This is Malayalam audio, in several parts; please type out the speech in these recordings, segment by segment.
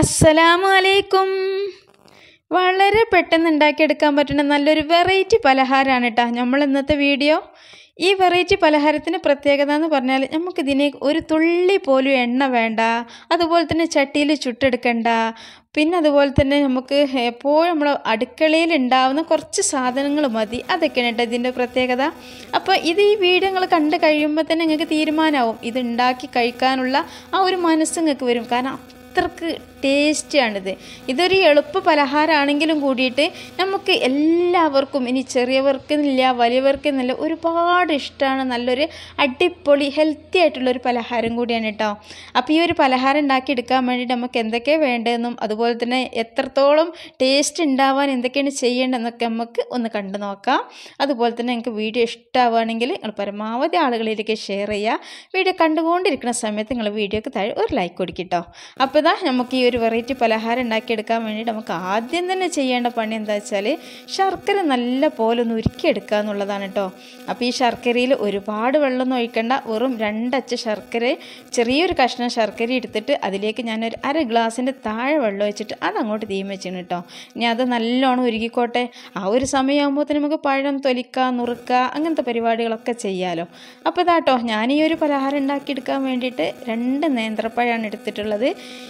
അസ്സലാമു അലൈക്കും വളരെ പെട്ടെന്ന് ഉണ്ടാക്കിയെടുക്കാൻ പറ്റുന്ന നല്ലൊരു വെറൈറ്റി പലഹാരമാണ് കേട്ടോ നമ്മൾ ഇന്നത്തെ വീഡിയോ ഈ വെറൈറ്റി പലഹാരത്തിന് പ്രത്യേകത എന്ന് പറഞ്ഞാൽ നമുക്കിതിനെ ഒരു തുള്ളി പോലും എണ്ണ വേണ്ട അതുപോലെ തന്നെ ചട്ടിയിൽ ചുട്ടെടുക്കണ്ട പിന്നെ അതുപോലെ തന്നെ നമുക്ക് എപ്പോഴും നമ്മൾ അടുക്കളയിൽ ഉണ്ടാവുന്ന കുറച്ച് സാധനങ്ങൾ മതി അതൊക്കെയാണ് കേട്ടോ ഇതിൻ്റെ പ്രത്യേകത അപ്പോൾ ഇത് ഈ വീഡിയോകൾ കണ്ട് കഴിയുമ്പോൾ തന്നെ നിങ്ങൾക്ക് തീരുമാനമാവും ഇത് ഉണ്ടാക്കി കഴിക്കാനുള്ള ആ ഒരു മനസ്സ് നിങ്ങൾക്ക് വരും കാരണം അത്രക്ക് ടേസ്റ്റിയാണിത് ഇതൊരു എളുപ്പ പലഹാരമാണെങ്കിലും കൂടിയിട്ട് നമുക്ക് എല്ലാവർക്കും ഇനി ചെറിയവർക്കെന്നില്ല വലിയവർക്കെന്നില്ല ഒരുപാട് ഇഷ്ടമാണ് നല്ലൊരു അടിപൊളി ഹെൽത്തി ആയിട്ടുള്ളൊരു പലഹാരം കൂടിയാണ് കേട്ടോ അപ്പോൾ ഈ ഒരു പലഹാരം എടുക്കാൻ വേണ്ടിയിട്ട് നമുക്ക് എന്തൊക്കെ വേണ്ടതെന്നും അതുപോലെ തന്നെ എത്രത്തോളം ടേസ്റ്റ് ഉണ്ടാവാൻ എന്തൊക്കെയാണ് ചെയ്യേണ്ടതെന്നൊക്കെ നമുക്ക് ഒന്ന് കണ്ടു നോക്കാം അതുപോലെ തന്നെ നിങ്ങൾക്ക് വീഡിയോ ഇഷ്ടമാവുകയാണെങ്കിൽ നിങ്ങൾ പരമാവധി ആളുകളിലേക്ക് ഷെയർ ചെയ്യുക വീഡിയോ കണ്ടുകൊണ്ടിരിക്കുന്ന സമയത്ത് നിങ്ങൾ വീഡിയോക്ക് താഴെ ഒരു ലൈക്ക് കേട്ടോ അപ്പോൾ അതാ നമുക്ക് ഈ ഒരു വെറൈറ്റി പലഹാരം ഉണ്ടാക്കിയെടുക്കാൻ വേണ്ടിയിട്ട് നമുക്ക് ആദ്യം തന്നെ ചെയ്യേണ്ട പണി എന്താ വെച്ചാൽ ശർക്കര നല്ല പോലെ ഒന്ന് ഉരുക്കിയെടുക്കുക എന്നുള്ളതാണ് കേട്ടോ അപ്പോൾ ഈ ശർക്കരയിൽ ഒരുപാട് വെള്ളമൊന്നും ഒഴിക്കേണ്ട വെറും രണ്ടച്ച ശർക്കര ചെറിയൊരു കഷ്ണം ശർക്കര എടുത്തിട്ട് അതിലേക്ക് ഞാനൊരു അര ഗ്ലാസിൻ്റെ താഴെ വെള്ളം ഒഴിച്ചിട്ട് അതങ്ങോട്ട് തീം വെച്ചിന് കേട്ടോ ഇനി അത് നല്ലോണം ഉരുക്കിക്കോട്ടെ ആ ഒരു സമയമാകുമ്പോൾ തന്നെ നമുക്ക് പഴം തൊലിക്കുക നുറുക്കുക അങ്ങനത്തെ പരിപാടികളൊക്കെ ചെയ്യാമല്ലോ അപ്പോൾ ഇതാട്ടോ ഞാൻ ഈ ഒരു പലഹാരം ഉണ്ടാക്കിയെടുക്കാൻ വേണ്ടിയിട്ട് രണ്ട് നേന്ത്രപ്പഴമാണ് എടുത്തിട്ടുള്ളത്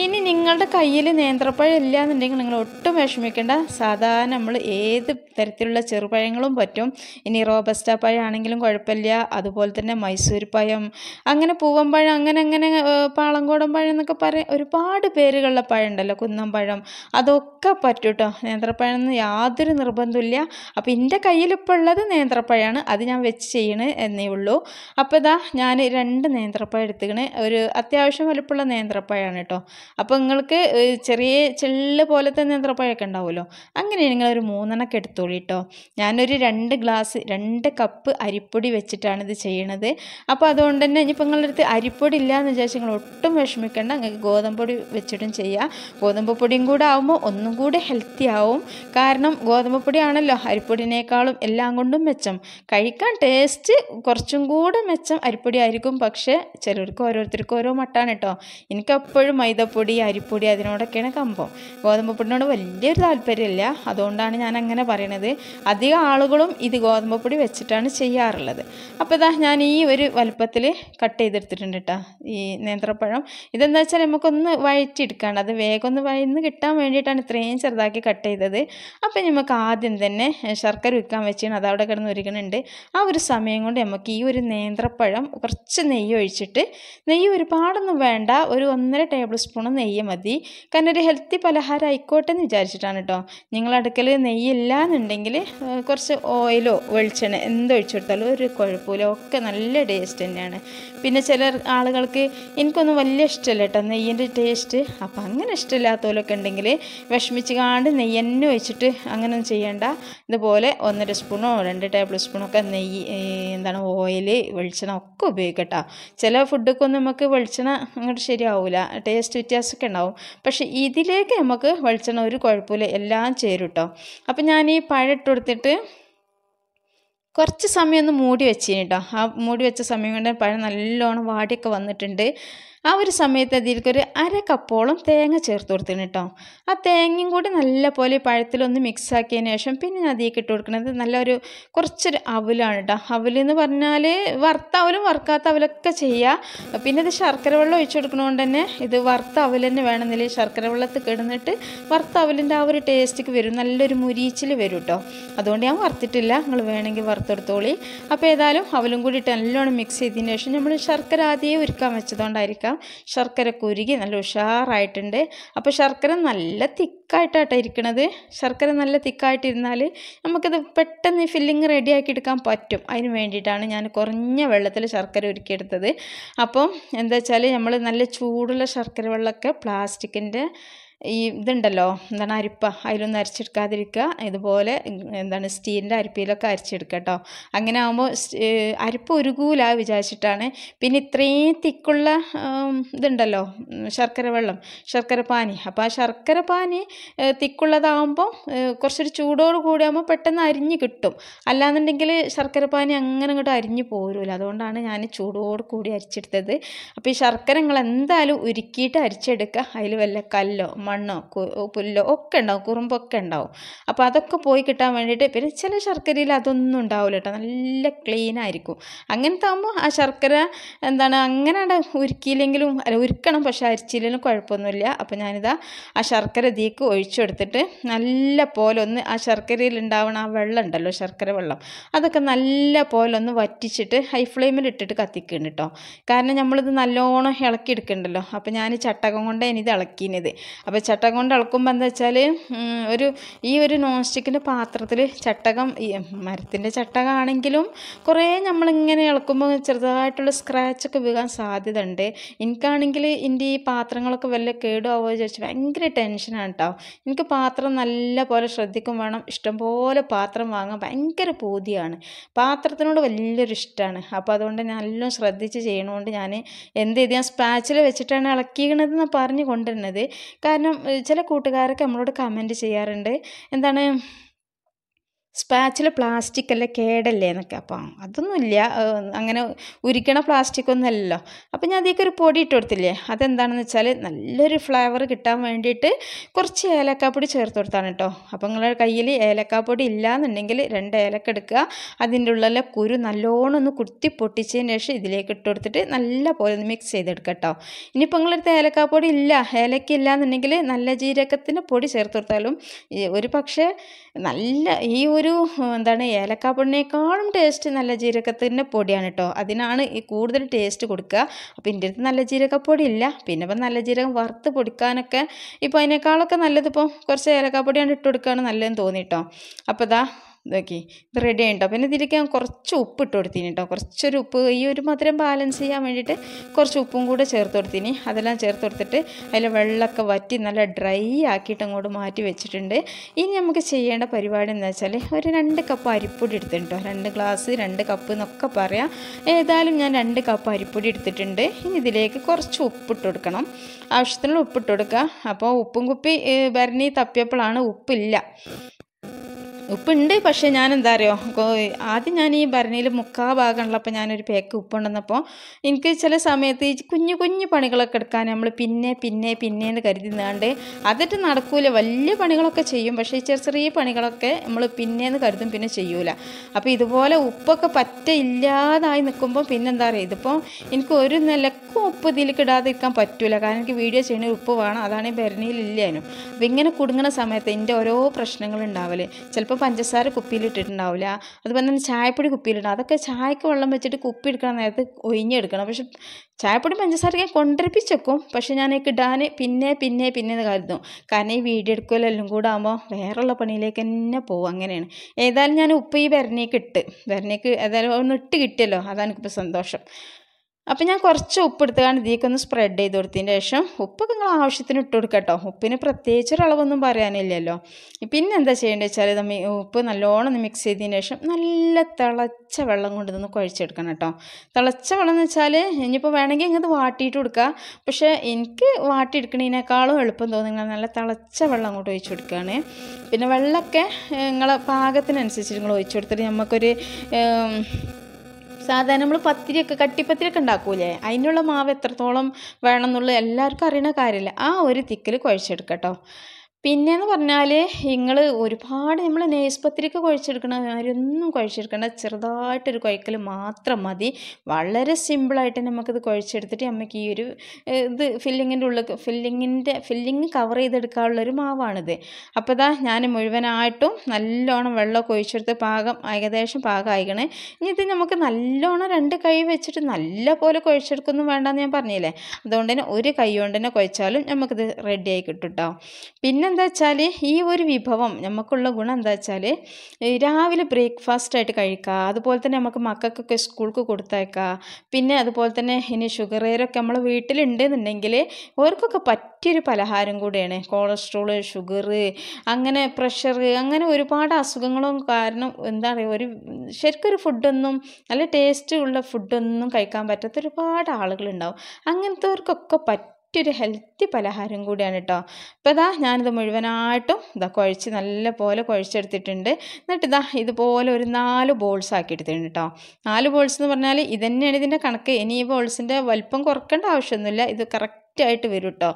ഇനി നിങ്ങളുടെ കയ്യിൽ നേന്ത്രപ്പഴം ഇല്ല എന്നുണ്ടെങ്കിൽ നിങ്ങൾ ഒട്ടും വിഷമിക്കേണ്ട സാധാരണ നമ്മൾ ഏത് തരത്തിലുള്ള ചെറുപഴങ്ങളും പറ്റും ഇനി റോബസ്റ്റ പഴമാണെങ്കിലും കുഴപ്പമില്ല അതുപോലെ തന്നെ മൈസൂർ പഴം അങ്ങനെ പൂവമ്പഴം അങ്ങനെ അങ്ങനെ പാളങ്കോടൻ പഴം എന്നൊക്കെ പറയാൻ ഒരുപാട് പേരുകളുള്ള പഴം ഉണ്ടല്ലോ കുന്നമ്പഴം അതൊക്കെ പറ്റും കേട്ടോ നേന്ത്രപ്പഴം എന്ന് യാതൊരു നിർബന്ധമില്ല അപ്പോൾ എൻ്റെ കയ്യിലിപ്പോൾ ഉള്ളത് നേന്ത്രപ്പഴമാണ് അത് ഞാൻ വെച്ച് ചെയ്യണേ എന്നേ ഉള്ളൂ അപ്പോൾ ഇതാ ഞാൻ രണ്ട് നേന്ത്രപ്പഴം എടുത്തുകണ് ഒരു അത്യാവശ്യം വലുപ്പമുള്ള നേന്ത്രപ്പഴമാണ് കേട്ടോ അപ്പോൾ നിങ്ങൾക്ക് ചെറിയ ചെള്ള പോലത്തെ നേന്ത്രപ്പഴമൊക്കെ ഉണ്ടാവുമല്ലോ അങ്ങനെ നിങ്ങളൊരു മൂന്നെണ്ണൊക്കെ എടുത്തോളൂ കേട്ടോ ഞാനൊരു രണ്ട് ഗ്ലാസ് രണ്ട് കപ്പ് അരിപ്പൊടി വെച്ചിട്ടാണ് ഇത് ചെയ്യണത് അപ്പോൾ അതുകൊണ്ട് തന്നെ ഇനിയിപ്പോൾ നിങ്ങളുടെ അടുത്ത് അരിപ്പൊടി ഇല്ലയെന്ന് വിചാരിച്ചാൽ നിങ്ങൾ ഒട്ടും വിഷമിക്കേണ്ട നിങ്ങൾക്ക് ഗോതമ്പൊടി വെച്ചിട്ടും ചെയ്യാം ഗോതമ്പ് പൊടിയും കൂടെ ആകുമ്പോൾ ഒന്നും കൂടെ ഹെൽത്തി ആവും കാരണം ഗോതമ്പ് പൊടിയാണല്ലോ അരിപ്പൊടിനേക്കാളും എല്ലാം കൊണ്ടും മെച്ചം കഴിക്കാൻ ടേസ്റ്റ് കുറച്ചും കൂടെ മെച്ചം അരിപ്പൊടി ആയിരിക്കും പക്ഷേ ചിലർക്ക് ഓരോരുത്തർക്കും ഓരോ മട്ടാണ് കേട്ടോ എനിക്കപ്പോഴും മൈദ വെള്ളപ്പൊടി അരിപ്പൊടി അതിനോടൊക്കെയാണ് കമ്പം ഗോതമ്പ് പൊടിനോട് വലിയൊരു താല്പര്യമില്ല അതുകൊണ്ടാണ് ഞാൻ അങ്ങനെ പറയണത് അധികം ആളുകളും ഇത് ഗോതമ്പ് പൊടി വെച്ചിട്ടാണ് ചെയ്യാറുള്ളത് അപ്പോൾ ഇതാ ഞാൻ ഈ ഒരു വലുപ്പത്തിൽ കട്ട് ചെയ്തെടുത്തിട്ടുണ്ട് കേട്ടോ ഈ നേന്ത്രപ്പഴം ഇതെന്താ വെച്ചാൽ നമുക്കൊന്ന് വഴറ്റിയെടുക്കാണ്ട് അത് വേഗം ഒന്ന് വഴന്ന് കിട്ടാൻ വേണ്ടിയിട്ടാണ് ഇത്രയും ചെറുതാക്കി കട്ട് ചെയ്തത് അപ്പോൾ നമുക്ക് ആദ്യം തന്നെ ശർക്കര വിൽക്കാൻ വെച്ചാണ് അതവിടെ കിടന്ന് ഒരുക്കണുണ്ട് ആ ഒരു സമയം കൊണ്ട് നമുക്ക് ഈ ഒരു നേന്ത്രപ്പഴം കുറച്ച് നെയ്യ് ഒഴിച്ചിട്ട് നെയ്യ് ഒരുപാടൊന്നും വേണ്ട ഒരു ഒന്നര ടേബിൾ സ്പൂൺ സ്പൂണ് നെയ്യ് മതി കാരണം ഒരു ഹെൽത്തി പലഹാരം ആയിക്കോട്ടെ എന്ന് വിചാരിച്ചിട്ടാണ് കേട്ടോ നിങ്ങളുടെ നെയ്യ് ഇല്ല എന്നുണ്ടെങ്കിൽ കുറച്ച് ഓയിലോ വെളിച്ചെണ്ണ ഒഴിച്ചു കൊടുത്താലും ഒരു കുഴപ്പമില്ല ഒക്കെ നല്ല ടേസ്റ്റ് തന്നെയാണ് പിന്നെ ചില ആളുകൾക്ക് എനിക്കൊന്നും വലിയ ഇഷ്ടമല്ല കേട്ടോ നെയ്യിൻ്റെ ടേസ്റ്റ് അപ്പം അങ്ങനെ ഇഷ്ടമില്ലാത്തവരൊക്കെ ഉണ്ടെങ്കിൽ വിഷമിച്ച് കാണ്ട് നെയ്യ് തന്നെ ഒഴിച്ചിട്ട് അങ്ങനെയൊന്നും ചെയ്യേണ്ട ഇതുപോലെ ഒന്നര സ്പൂണോ രണ്ട് ടേബിൾ ഒക്കെ നെയ്യ് എന്താണ് ഓയിൽ വെളിച്ചെണ്ണ ഒക്കെ ഉപയോഗിക്കട്ടോ ചില ഫുഡൊക്കെ നമുക്ക് വെളിച്ചെണ്ണ അങ്ങോട്ട് ശരിയാവില്ല ടേസ്റ്റ് വ്യത്യാസമൊക്കെ ഉണ്ടാവും പക്ഷെ ഇതിലേക്ക് നമുക്ക് വെളിച്ചെണ്ണ ഒരു കുഴപ്പമില്ല എല്ലാം ചേരും കേട്ടോ അപ്പം ഞാൻ ഈ പഴ ഇട്ട് കൊടുത്തിട്ട് കുറച്ച് സമയം ഒന്ന് മൂടി വെച്ചിന് കേട്ടോ ആ മൂടി വെച്ച സമയം കൊണ്ട് പഴം നല്ലോണം വാടിയൊക്കെ വന്നിട്ടുണ്ട് ആ ഒരു സമയത്ത് അതിലേക്കൊരു അര കപ്പോളം തേങ്ങ ചേർത്ത് കൊടുത്തിന് കേട്ടോ ആ തേങ്ങയും കൂടി നല്ല പോലെ പഴത്തിലൊന്ന് മിക്സ് ആക്കിയതിന് ശേഷം പിന്നെ ഞാൻ അതിലേക്ക് ഇട്ട് കൊടുക്കുന്നത് നല്ലൊരു കുറച്ചൊരു അവലാണ് കേട്ടോ അവലെന്ന് പറഞ്ഞാൽ വറുത്ത അവലും വറുക്കാത്ത അവലൊക്കെ ചെയ്യുക പിന്നെ ഇത് ശർക്കര വെള്ളം ഒഴിച്ചു കൊടുക്കണതുകൊണ്ട് തന്നെ ഇത് വറുത്ത അവൽ തന്നെ വേണമെന്നില്ല ശർക്കര വെള്ളത്തിൽ കിടന്നിട്ട് വറുത്ത അവലിൻ്റെ ആ ഒരു ടേസ്റ്റിക്ക് വരും നല്ലൊരു മുരീച്ചിൽ വരും കേട്ടോ അതുകൊണ്ട് ഞാൻ വറുത്തിട്ടില്ല നിങ്ങൾ വേണമെങ്കിൽ വറുത്തെടുത്തോളി അപ്പോൾ ഏതായാലും അവലും കൂടി ഇട്ട് നല്ലോണം മിക്സ് ചെയ്തതിന് ശേഷം നമ്മൾ ശർക്കര ആദ്യമേ ഒരുക്കാൻ വെച്ചതുകൊണ്ടായിരിക്കാം ശർക്കര കുരുകി നല്ല ഉഷാറായിട്ടുണ്ട് അപ്പോൾ ശർക്കര നല്ല തിക്കായിട്ടാട്ടോ ഇരിക്കണത് ശർക്കര നല്ല തിക്കായിട്ടിരുന്നാൽ നമുക്കത് പെട്ടെന്ന് ഫില്ലിങ് റെഡിയാക്കി എടുക്കാൻ പറ്റും അതിന് വേണ്ടിയിട്ടാണ് ഞാൻ കുറഞ്ഞ വെള്ളത്തിൽ ശർക്കര ഒരുക്കിയെടുത്തത് അപ്പം എന്താ വെച്ചാൽ നമ്മൾ നല്ല ചൂടുള്ള ശർക്കര വെള്ളമൊക്കെ പ്ലാസ്റ്റിക്കിൻ്റെ ഈ ഇതുണ്ടല്ലോ എന്താണ് അരിപ്പ അതിലൊന്നും അരിച്ചെടുക്കാതിരിക്കുക ഇതുപോലെ എന്താണ് സ്റ്റീലിൻ്റെ അരിപ്പയിലൊക്കെ അരിച്ചെടുക്കുക കേട്ടോ അങ്ങനെ ആകുമ്പോൾ അരിപ്പ് ഒരുകൂല വിചാരിച്ചിട്ടാണ് പിന്നെ ഇത്രയും തിക്കുള്ള ഇതുണ്ടല്ലോ ശർക്കര വെള്ളം ശർക്കര പാനി അപ്പോൾ ആ ശർക്കര പാനി തിക്കുള്ളതാകുമ്പോൾ കുറച്ചൊരു ചൂടോട് കൂടിയാകുമ്പോൾ പെട്ടെന്ന് അരിഞ്ഞ് കിട്ടും അല്ലാന്നുണ്ടെങ്കിൽ ശർക്കര പാനി അങ്ങനെ അങ്ങോട്ട് അരിഞ്ഞ് പോരൂല അതുകൊണ്ടാണ് ഞാൻ ചൂടോട് കൂടി അരിച്ചെടുത്തത് അപ്പോൾ ഈ ശർക്കര നിങ്ങൾ എന്തായാലും ഉരുക്കിയിട്ട് അരിച്ചെടുക്കുക അതിൽ വല്ല കല്ലോ മണ്ണോ പുല്ലോ ഒക്കെ ഉണ്ടാവും കുറുമ്പൊക്കെ ഉണ്ടാവും അപ്പോൾ അതൊക്കെ പോയി കിട്ടാൻ വേണ്ടിയിട്ട് പിന്നെ ചില ശർക്കരയിൽ അതൊന്നും ഉണ്ടാവില്ല കേട്ടോ നല്ല ക്ലീൻ ആയിരിക്കും അങ്ങനത്തെ ആകുമ്പോൾ ആ ശർക്കര എന്താണ് അങ്ങനെ ഉരുക്കിയില്ലെങ്കിലും അല്ല ഉരുക്കണം പക്ഷെ അരിച്ചില്ലെങ്കിലും കുഴപ്പമൊന്നുമില്ല അപ്പോൾ ഞാനിതാ ആ ശർക്കര തീക്ക് ഒഴിച്ചെടുത്തിട്ട് നല്ല പോലെ ഒന്ന് ആ ശർക്കരയിൽ ഉണ്ടാവണ ആ വെള്ളം ഉണ്ടല്ലോ ശർക്കര വെള്ളം അതൊക്കെ നല്ല പോലെ ഒന്ന് വറ്റിച്ചിട്ട് ഹൈ ഫ്ലെയിമിൽ ഇട്ടിട്ട് കത്തിക്കുന്നുണ്ട് കേട്ടോ കാരണം നമ്മളിത് നല്ലോണം ഇളക്കി എടുക്കണ്ടല്ലോ അപ്പോൾ ഞാൻ ചട്ടകം കൊണ്ടാണ് ഇനി ഇത് ഇളക്കിയത് അപ്പോൾ ചട്ടകം കൊണ്ട് ഇളക്കുമ്പോൾ എന്താ വെച്ചാൽ ഒരു ഈ ഒരു നോൺ സ്റ്റിക്കിൻ്റെ പാത്രത്തിൽ ചട്ടകം ഈ മരത്തിൻ്റെ ചട്ടകമാണെങ്കിലും കുറേ നമ്മളിങ്ങനെ ഇളക്കുമ്പോൾ ചെറുതായിട്ടുള്ള സ്ക്രാച്ചൊക്കെ വീകാൻ സാധ്യത ഉണ്ട് എനിക്കാണെങ്കിൽ എൻ്റെ ഈ പാത്രങ്ങളൊക്കെ വല്ല എന്ന് ചോദിച്ചാൽ ഭയങ്കര ടെൻഷനാണ് കേട്ടോ എനിക്ക് പാത്രം നല്ല പോലെ ശ്രദ്ധിക്കും വേണം ഇഷ്ടംപോലെ പാത്രം വാങ്ങാൻ ഭയങ്കര പൂതിയാണ് പാത്രത്തിനോട് വലിയൊരു ഇഷ്ടമാണ് അപ്പോൾ അതുകൊണ്ട് ഞാൻ നല്ലോണം ശ്രദ്ധിച്ച് ചെയ്യണതുകൊണ്ട് ഞാൻ എന്ത് ചെയ്ത് ഞാൻ സ്പാച്ചിൽ വെച്ചിട്ടാണ് ഇളക്കിക്കണതെന്ന് പറഞ്ഞു കൊണ്ടുവരുന്നത് കാരണം ചില കൂട്ടുകാരൊക്കെ നമ്മളോട് കമൻറ്റ് ചെയ്യാറുണ്ട് എന്താണ് സ്പാച്ചിൽ പ്ലാസ്റ്റിക് അല്ല കേടല്ലേ എന്നൊക്കെ അപ്പോൾ അതൊന്നുമില്ല അങ്ങനെ ഉരിക്കണ പ്ലാസ്റ്റിക് ഒന്നുമല്ലല്ലോ അപ്പോൾ ഞാൻ അതിലേക്ക് ഒരു പൊടി ഇട്ട് കൊടുത്തില്ലേ അതെന്താണെന്ന് വെച്ചാൽ നല്ലൊരു ഫ്ലേവർ കിട്ടാൻ വേണ്ടിയിട്ട് കുറച്ച് ഏലക്കാപ്പൊടി ചേർത്ത് കൊടുത്താണ് കേട്ടോ അപ്പോൾ നിങ്ങളുടെ കയ്യിൽ ഏലക്കാപ്പൊടി ഇല്ലയെന്നുണ്ടെങ്കിൽ രണ്ട് ഏലക്ക എടുക്കുക അതിൻ്റെ ഉള്ളിലെ കുരു നല്ലോണം ഒന്ന് കുത്തി പൊട്ടിച്ചതിന് ശേഷം ഇതിലേക്ക് ഇട്ട് കൊടുത്തിട്ട് നല്ല പോലെ ഒന്ന് മിക്സ് ചെയ്തെടുക്കുക കേട്ടോ ഇനിയിപ്പോൾ നിങ്ങളടുത്ത് ഏലക്കാപ്പൊടി ഇല്ല ഏലക്ക ഇല്ല എന്നുണ്ടെങ്കിൽ നല്ല ജീരകത്തിൻ്റെ പൊടി ചേർത്ത് കൊടുത്താലും ഒരു പക്ഷേ നല്ല ഈ ഒരു ഒരു എന്താണ് ഏലക്കാപ്പൊടിനേക്കാളും ടേസ്റ്റ് നല്ല ജീരകത്തിൻ്റെ പൊടിയാണ് കേട്ടോ അതിനാണ് ഈ കൂടുതൽ ടേസ്റ്റ് കൊടുക്കുക അപ്പോൾ എൻ്റെ അടുത്ത് നല്ല ജീരകപ്പൊടി ഇല്ല പിന്നെ ഇപ്പം നല്ല ജീരകം വറുത്ത് പൊടിക്കാനൊക്കെ ഇപ്പോൾ അതിനേക്കാളൊക്കെ നല്ലതിപ്പോൾ കുറച്ച് ഏലക്കാപ്പൊടിയാണ് ഇട്ട് കൊടുക്കുകയാണ് നല്ലതെന്ന് തോന്നിയിട്ടോ അപ്പോൾ ഇതാ ഇതാക്കി ഇത് റെഡി ആയിട്ടോ പിന്നെ ഇതിലേക്ക് ഞാൻ കുറച്ച് ഉപ്പ് ഇട്ട് കൊടുത്തിന് കേട്ടോ കുറച്ചൊരു ഉപ്പ് ഈ ഒരു മധുരം ബാലൻസ് ചെയ്യാൻ വേണ്ടിയിട്ട് കുറച്ച് ഉപ്പും കൂടെ ചേർത്ത് കൊടുത്തിന് അതെല്ലാം ചേർത്ത് കൊടുത്തിട്ട് അതിൽ വെള്ളമൊക്കെ വറ്റി നല്ല ഡ്രൈ ആക്കിയിട്ട് അങ്ങോട്ട് മാറ്റി വെച്ചിട്ടുണ്ട് ഇനി നമുക്ക് ചെയ്യേണ്ട പരിപാടി എന്ന് വെച്ചാൽ ഒരു രണ്ട് കപ്പ് അരിപ്പൊടി എടുത്തിട്ടുണ്ടോ രണ്ട് ഗ്ലാസ് രണ്ട് കപ്പ് എന്നൊക്കെ പറയാം ഏതായാലും ഞാൻ രണ്ട് കപ്പ് അരിപ്പൊടി എടുത്തിട്ടുണ്ട് ഇനി ഇതിലേക്ക് കുറച്ച് ഉപ്പിട്ട് കൊടുക്കണം ആവശ്യത്തിനുള്ള ഉപ്പിട്ട് കൊടുക്കുക അപ്പോൾ ഉപ്പും കുപ്പി ഭരണി തപ്പിയപ്പോഴാണ് ഉപ്പില്ല ഉപ്പുണ്ട് പക്ഷേ ഞാൻ എന്താ അറിയോ ആദ്യം ഞാൻ ഈ ഭരണിയിൽ മുക്കാ ഭാഗമുള്ളപ്പോൾ ഞാനൊരു പേക്ക് ഉപ്പുണ്ടെന്നപ്പോൾ എനിക്ക് ചില സമയത്ത് ഈ കുഞ്ഞു കുഞ്ഞു പണികളൊക്കെ എടുക്കാൻ നമ്മൾ പിന്നെ പിന്നെ പിന്നെ എന്ന് കരുതുന്നാണ്ട് അതിട്ട് നടക്കൂല വലിയ പണികളൊക്കെ ചെയ്യും പക്ഷേ ചെറിയ ചെറിയ പണികളൊക്കെ നമ്മൾ പിന്നെ എന്ന് കരുതും പിന്നെ ചെയ്യൂല അപ്പോൾ ഇതുപോലെ ഉപ്പൊക്കെ പറ്റ ഇല്ലാതായി നിൽക്കുമ്പോൾ പിന്നെന്താ പറയുക ഇതിപ്പോൾ എനിക്ക് ഒരു നിലക്കും ഉപ്പ് ഇതിലേക്ക് ഇടാതിരിക്കാൻ പറ്റൂല കാരണം എനിക്ക് വീഡിയോ ചെയ്യണ ഉപ്പ് വേണം അതാണ് ഈ ഭരണിയിൽ ഇല്ലാനും അപ്പോൾ ഇങ്ങനെ കുടുങ്ങുന്ന സമയത്ത് എൻ്റെ ഓരോ പ്രശ്നങ്ങളുണ്ടാവല് ചിലപ്പോൾ നമ്മൾ പഞ്ചസാര കുപ്പിയിലിട്ടിട്ടുണ്ടാവില്ല അതുപോലെ തന്നെ ചായപ്പൊടി കുപ്പിയിലിടണം അതൊക്കെ ചായക്ക് വെള്ളം വെച്ചിട്ട് കുപ്പി എടുക്കണ നേരത്ത് ഒഴിഞ്ഞെടുക്കണം പക്ഷെ ചായപ്പൊടി പഞ്ചസാരയ്ക്ക് കൊണ്ടിരിപ്പിച്ചേക്കും പക്ഷെ ഞാനൊക്കെ ഇടാൻ പിന്നെ പിന്നെ പിന്നെ എന്ന് കരുതും കാരണം ഈ വീഡിയോ എടുക്കലെല്ലാം കൂടെ ആകുമ്പോൾ വേറെയുള്ള പണിയിലേക്ക് തന്നെ പോകും അങ്ങനെയാണ് ഏതായാലും ഞാൻ ഉപ്പ് ഈ വരണേക്ക് ഇട്ട് വരണേക്ക് ഏതായാലും ഒന്ന് ഇട്ട് കിട്ടിയല്ലോ അതാണ് എനിക്കിപ്പോൾ സന്തോഷം അപ്പം ഞാൻ കുറച്ച് ഉപ്പ് എടുത്തുകൊണ്ട് ഒന്ന് സ്പ്രെഡ് ചെയ്ത് കൊടുത്തതിന് ശേഷം ഉപ്പൊക്കെ നിങ്ങൾ ആവശ്യത്തിന് ഇട്ട് കൊടുക്കട്ടോ ഉപ്പിന് പ്രത്യേകിച്ച് ഒരളവൊന്നും പറയാനില്ലല്ലോ പിന്നെ എന്താ ചെയ്യേണ്ടത് വെച്ചാൽ ഇത് ഉപ്പ് നല്ലോണം മിക്സ് ചെയ്തതിന് ശേഷം നല്ല തിളച്ച വെള്ളം കൊണ്ട് ഇതൊന്ന് കുഴച്ചെടുക്കണം കേട്ടോ തിളച്ച വെള്ളം എന്ന് വെച്ചാൽ ഇനിയിപ്പോൾ വേണമെങ്കിൽ ഇങ്ങനത് വാട്ടിയിട്ട് കൊടുക്കുക പക്ഷേ എനിക്ക് വാട്ടിയെടുക്കണതിനേക്കാളും എളുപ്പം നിങ്ങൾ നല്ല തിളച്ച വെള്ളം അങ്ങോട്ട് ഒഴിച്ചു കൊടുക്കുകയാണ് പിന്നെ വെള്ളമൊക്കെ നിങ്ങളെ പാകത്തിനനുസരിച്ച് നിങ്ങൾ ഒഴിച്ചു കൊടുത്തിട്ട് നമുക്കൊരു സാധാരണ നമ്മൾ പത്തിരിയൊക്കെ കട്ടിപ്പത്തിരിയൊക്കെ ഉണ്ടാക്കൂലേ അതിനുള്ള മാവ് എത്രത്തോളം എന്നുള്ളത് എല്ലാവർക്കും അറിയണ കാര്യമില്ല ആ ഒരു തിക്കിൽ കുഴച്ചെടുക്കട്ടോ പിന്നെയെന്ന് പറഞ്ഞാൽ നിങ്ങൾ ഒരുപാട് നമ്മൾ നേഴ്സ് പത്രിക ആരൊന്നും കുഴച്ചെടുക്കേണ്ട ചെറുതായിട്ടൊരു കുഴക്കൽ മാത്രം മതി വളരെ സിമ്പിളായിട്ട് നമുക്കിത് കുഴച്ചെടുത്തിട്ട് നമുക്ക് ഈ ഒരു ഇത് ഫില്ലിങ്ങിൻ്റെ ഉള്ളിൽ ഫില്ലിങ്ങിൻ്റെ ഫില്ലിങ് കവർ ചെയ്തെടുക്കാനുള്ളൊരു മാവാണിത് അപ്പോൾ ഇതാ ഞാൻ മുഴുവനായിട്ടും നല്ലോണം വെള്ളമൊക്കെ ഒഴിച്ചെടുത്ത് പാകം ഏകദേശം പാകമായിക്കണേ ഇനി ഇത് നമുക്ക് നല്ലോണം രണ്ട് കൈ വെച്ചിട്ട് നല്ല പോലെ കുഴച്ചെടുക്കൊന്നും വേണ്ടെന്ന് ഞാൻ പറഞ്ഞില്ലേ അതുകൊണ്ട് തന്നെ ഒരു കൈ കൊണ്ട് തന്നെ കുഴച്ചാലും നമുക്കിത് റെഡിയായി കിട്ടും കേട്ടോ പിന്നെ പിന്നെന്താ വെച്ചാൽ ഈ ഒരു വിഭവം നമുക്കുള്ള ഗുണം എന്താ വെച്ചാൽ രാവിലെ ബ്രേക്ക്ഫാസ്റ്റ് ആയിട്ട് കഴിക്കുക അതുപോലെ തന്നെ നമുക്ക് മക്കൾക്കൊക്കെ സ്കൂൾക്ക് കൊടുത്തേക്കുക പിന്നെ അതുപോലെ തന്നെ ഇനി ഷുഗറേരൊക്കെ നമ്മൾ വീട്ടിലുണ്ടെന്നുണ്ടെങ്കിൽ അവർക്കൊക്കെ പറ്റിയൊരു പലഹാരം കൂടിയാണ് കൊളസ്ട്രോൾ ഷുഗർ അങ്ങനെ പ്രഷർ അങ്ങനെ ഒരുപാട് അസുഖങ്ങളും കാരണം എന്താ പറയുക ഒരു ശരിക്കൊരു ഫുഡൊന്നും നല്ല ടേസ്റ്റ് ഉള്ള ഫുഡൊന്നും കഴിക്കാൻ പറ്റാത്ത ഒരുപാട് ആളുകളുണ്ടാവും അങ്ങനത്തെവർക്കൊക്കെ പറ്റും മറ്റൊരു ഹെൽത്തി പലഹാരം കൂടിയാണ് കേട്ടോ അപ്പോൾ ഇതാ ഞാനിത് മുഴുവനായിട്ടും ഇതാ കുഴച്ച് നല്ല പോലെ കുഴച്ചെടുത്തിട്ടുണ്ട് എന്നിട്ട് ഇതാ ഇതുപോലെ ഒരു നാല് ബോൾസ് ആക്കി എടുത്തിട്ടുണ്ട് കേട്ടോ നാല് ബോൾസ് എന്ന് പറഞ്ഞാൽ ഇതന്നെയാണ് ഇതിൻ്റെ കണക്ക് ഇനി ഈ ബോൾസിൻ്റെ വലിപ്പം കുറക്കേണ്ട ആവശ്യമൊന്നുമില്ല ഇത് കറക്റ്റ് ആയിട്ട് വരും കേട്ടോ